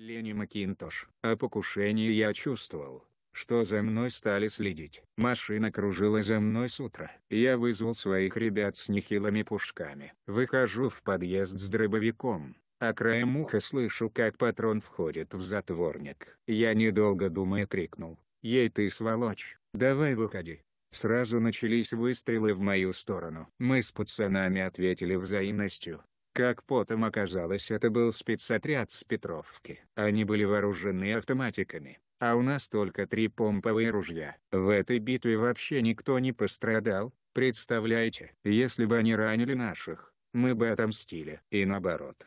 Ленни Макинтош. О покушении я чувствовал, что за мной стали следить. Машина кружила за мной с утра. Я вызвал своих ребят с нехилыми пушками. Выхожу в подъезд с дробовиком, а краем уха слышу, как патрон входит в затворник. Я недолго думая крикнул, «Ей ты сволочь, давай выходи!» Сразу начались выстрелы в мою сторону. Мы с пацанами ответили взаимностью. Как потом оказалось, это был спецотряд с Петровки. Они были вооружены автоматиками, а у нас только три помповые ружья. В этой битве вообще никто не пострадал, представляете? Если бы они ранили наших, мы бы отомстили. И наоборот,